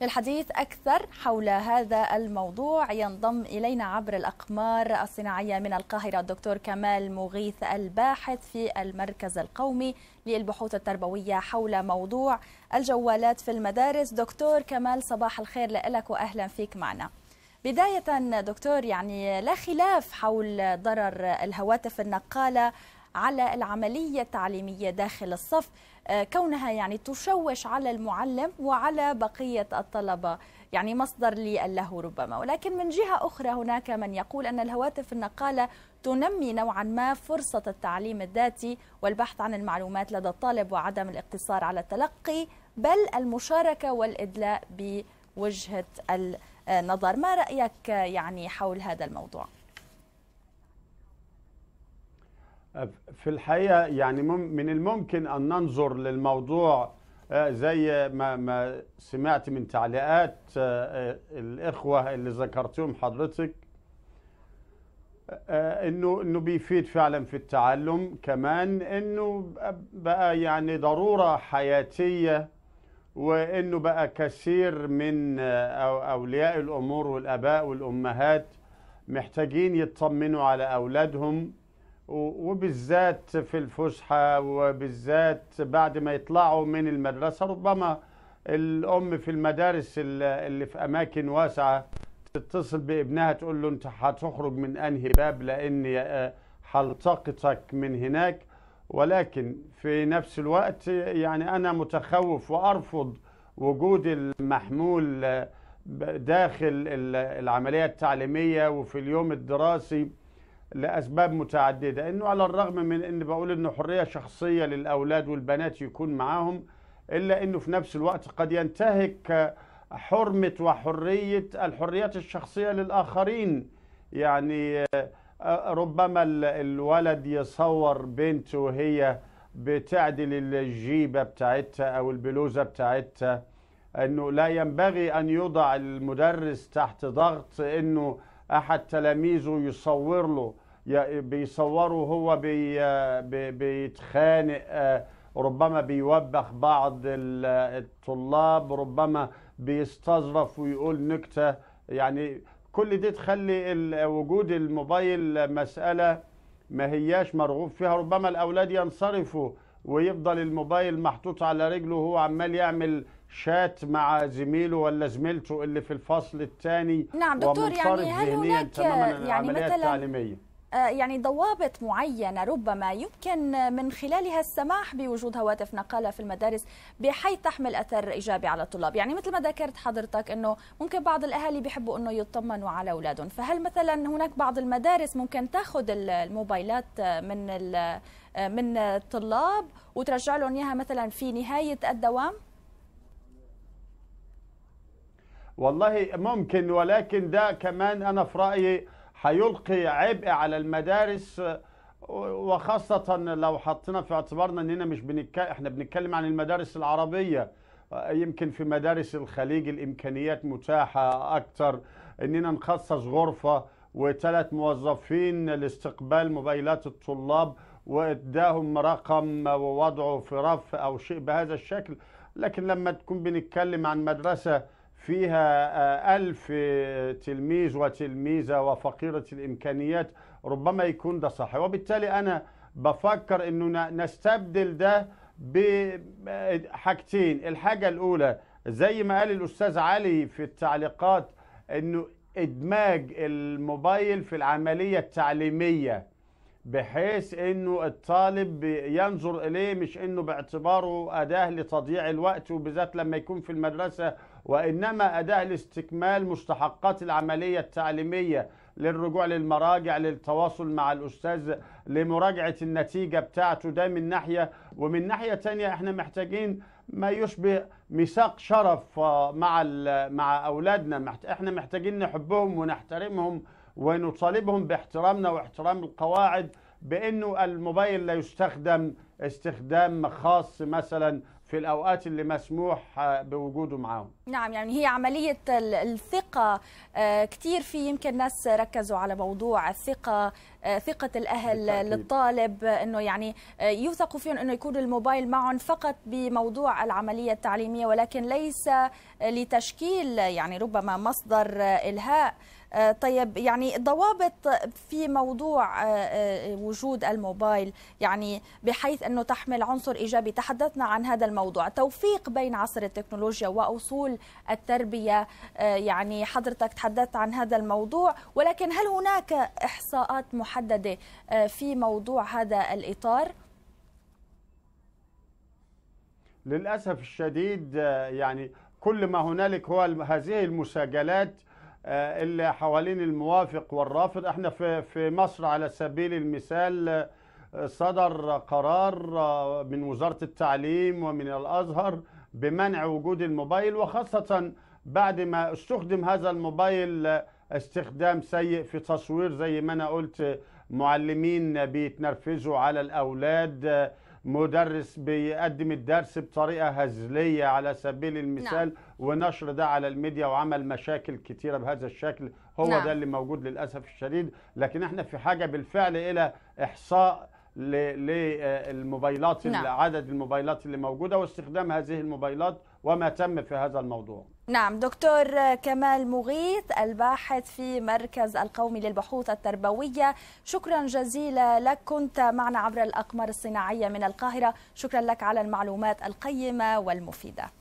للحديث أكثر حول هذا الموضوع ينضم إلينا عبر الأقمار الصناعية من القاهرة الدكتور كمال مغيث الباحث في المركز القومي للبحوث التربوية حول موضوع الجوالات في المدارس دكتور كمال صباح الخير لك وأهلا فيك معنا بداية دكتور يعني لا خلاف حول ضرر الهواتف النقالة على العملية التعليمية داخل الصف آه، كونها يعني تشوش على المعلم وعلى بقية الطلبة يعني مصدر للهو ربما ولكن من جهة أخرى هناك من يقول أن الهواتف النقالة تنمي نوعا ما فرصة التعليم الذاتي والبحث عن المعلومات لدى الطالب وعدم الاقتصار على التلقي بل المشاركة والإدلاء بوجهة النظر آه، ما رأيك يعني حول هذا الموضوع؟ في الحقيقة يعني من الممكن أن ننظر للموضوع آه، زي ما, ما سمعت من تعليقات آه، آه، الإخوة اللي ذكرتهم حضرتك انه انه بيفيد فعلا في التعلم كمان انه بقى يعني ضروره حياتيه وانه بقى كثير من اولياء الامور والاباء والامهات محتاجين يطمنوا على اولادهم وبالذات في الفسحة وبالذات بعد ما يطلعوا من المدرسة ربما الأم في المدارس اللي في أماكن واسعة تتصل بابنها تقول له أنت هتخرج من أنهي باب لأني آه، هلتقطك من هناك ولكن في نفس الوقت يعني أنا متخوف وأرفض وجود المحمول آه، داخل العملية التعليمية وفي اليوم الدراسي لأسباب متعددة إنه على الرغم من إن بقول إنه حرية شخصية للأولاد والبنات يكون معاهم إلا إنه في نفس الوقت قد ينتهك حرمة وحرية الحريات الشخصية للآخرين يعني آه، ربما الولد يصور بنته وهي بتعدل الجيبة بتاعتها أو البلوزة بتاعتها أنه لا ينبغي أن يوضع المدرس تحت ضغط أنه احد تلاميذه يصور له بيصوره هو بي بيتخانق آه، ربما بيوبخ بعض الطلاب ربما بيستظرف ويقول نكته يعني كل دي تخلي وجود الموبايل مساله ما هياش مرغوب فيها ربما الاولاد ينصرفوا ويفضل الموبايل محطوط على رجله وهو عمال يعمل شات مع زميله ولا زميلته اللي في الفصل الثاني نعم دكتور يعني هل هناك يعني مثلا التعليمية. آه، يعني ضوابط معينة ربما يمكن من خلالها السماح بوجود هواتف نقالة في المدارس بحيث تحمل أثر إيجابي على الطلاب يعني مثل ما ذكرت حضرتك أنه ممكن بعض الأهالي بيحبوا أنه يطمنوا على أولادهم فهل مثلا هناك بعض المدارس ممكن تأخذ الموبايلات من آه، من الطلاب وترجع لهم إياها مثلا في نهاية الدوام؟ والله ممكن ولكن ده كمان أنا في رأيي هيلقي عبء على المدارس وخاصة لو حطينا في اعتبارنا اننا مش بنك... احنا بنتكلم عن المدارس العربية يمكن في مدارس الخليج الامكانيات متاحة اكتر اننا نخصص غرفة وثلاث موظفين لاستقبال موبايلات الطلاب واداهم رقم ووضعه في رف او شيء بهذا الشكل لكن لما تكون بنتكلم عن مدرسه فيها آه، ألف آه، تلميذ وتلميذة وفقيرة الإمكانيات ربما يكون ده صح وبالتالي أنا بفكر أنه نستبدل ده بحاجتين آه، الحاجة الأولى زي ما قال الأستاذ علي في التعليقات أنه إدماج الموبايل في العملية التعليمية بحيث انه الطالب ينظر اليه مش انه باعتباره اداه لتضييع الوقت وبالذات لما يكون في المدرسه وانما اداه لاستكمال مستحقات العمليه التعليميه للرجوع للمراجع للتواصل مع الاستاذ لمراجعه النتيجه بتاعته ده من ناحيه ومن ناحيه ثانيه احنا محتاجين ما يشبه ميثاق شرف آه، مع مع اولادنا احنا محتاجين نحبهم ونحترمهم ونطالبهم باحترامنا واحترام القواعد بانه الموبايل لا يستخدم استخدام خاص مثلا في الاوقات اللي مسموح بوجوده معاهم نعم يعني هي عمليه الثقه آه، كثير في يمكن ناس ركزوا على موضوع الثقه آه، ثقه الاهل بالتأكيد. للطالب انه يعني آه، يوثقوا فيهم انه يكون الموبايل معهم فقط بموضوع العمليه التعليميه ولكن ليس لتشكيل يعني ربما مصدر الهاء آه، طيب يعني ضوابط في موضوع آه، آه، وجود الموبايل يعني بحيث انه تحمل عنصر ايجابي تحدثنا عن هذا الموضوع توفيق بين عصر التكنولوجيا واصول التربيه يعني حضرتك تحدثت عن هذا الموضوع ولكن هل هناك احصاءات محدده في موضوع هذا الاطار؟ للاسف الشديد يعني كل ما هنالك هو هذه المساجلات آه، اللي حوالين الموافق والرافض احنا في في مصر على سبيل المثال آه، صدر قرار آه، من وزارة التعليم ومن الأزهر بمنع وجود الموبايل وخاصة بعد ما استخدم هذا الموبايل استخدام سيء في تصوير زي ما أنا قلت معلمين بيتنرفزوا على الأولاد مدرس بيقدم الدرس بطريقة هزلية على سبيل المثال نعم. ونشر ده على الميديا وعمل مشاكل كتيرة بهذا الشكل هو نعم. ده اللي موجود للأسف الشديد لكن احنا في حاجة بالفعل إلى إحصاء للموبايلات نعم. عدد الموبايلات اللي موجودة واستخدام هذه الموبايلات وما تم في هذا الموضوع نعم دكتور كمال مغيث الباحث في مركز القومي للبحوث التربوية شكرا جزيلا لك كنت معنا عبر الأقمار الصناعية من القاهرة شكرا لك على المعلومات القيمة والمفيدة